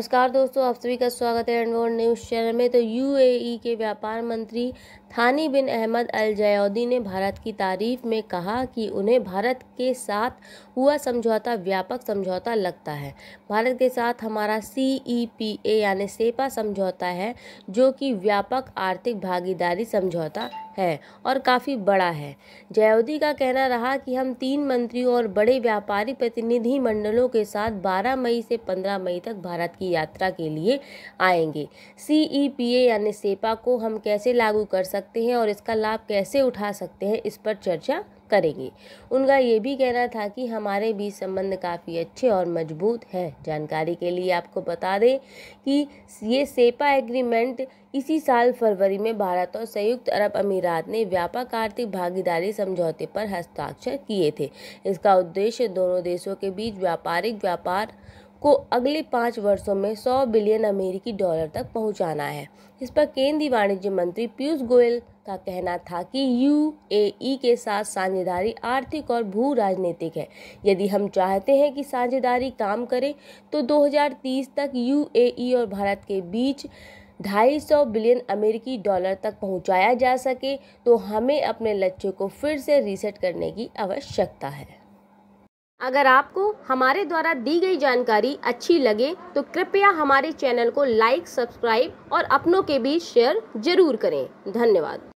नमस्कार दोस्तों आप सभी का स्वागत है एंडवोर न्यूज़ चैनल में तो यूएई e के व्यापार मंत्री थानी बिन अहमद अल जयाउदी ने भारत की तारीफ में कहा कि उन्हें भारत के साथ हुआ समझौता व्यापक समझौता लगता है भारत के साथ हमारा सी e यानी सेपा समझौता है जो कि व्यापक आर्थिक भागीदारी समझौता है और काफ़ी बड़ा है जयोदी का कहना रहा कि हम तीन मंत्रियों और बड़े व्यापारी प्रतिनिधि मंडलों के साथ 12 मई से 15 मई तक भारत की यात्रा के लिए आएंगे सी ई पी ए यानी सेपा को हम कैसे लागू कर सकते हैं और इसका लाभ कैसे उठा सकते हैं इस पर चर्चा करेंगे उनका ये भी कहना था कि हमारे बीच संबंध काफ़ी अच्छे और मजबूत हैं जानकारी के लिए आपको बता दें कि ये सेपा एग्रीमेंट इसी साल फरवरी में भारत और संयुक्त अरब अमीरात ने व्यापक आर्थिक भागीदारी समझौते पर हस्ताक्षर किए थे इसका उद्देश्य दोनों देशों के बीच व्यापारिक व्यापार को अगले पाँच वर्षों में 100 बिलियन अमेरिकी डॉलर तक पहुंचाना है इस पर केंद्रीय वाणिज्य मंत्री पीयूष गोयल का कहना था कि यूएई के साथ साझेदारी आर्थिक और भू राजनीतिक है यदि हम चाहते हैं कि साझेदारी काम करे तो 2030 तक यूएई और भारत के बीच ढाई सौ बिलियन अमेरिकी डॉलर तक पहुंचाया जा सके तो हमें अपने लक्ष्य को फिर से रीसेट करने की आवश्यकता है अगर आपको हमारे द्वारा दी गई जानकारी अच्छी लगे तो कृपया हमारे चैनल को लाइक सब्सक्राइब और अपनों के बीच शेयर जरूर करें धन्यवाद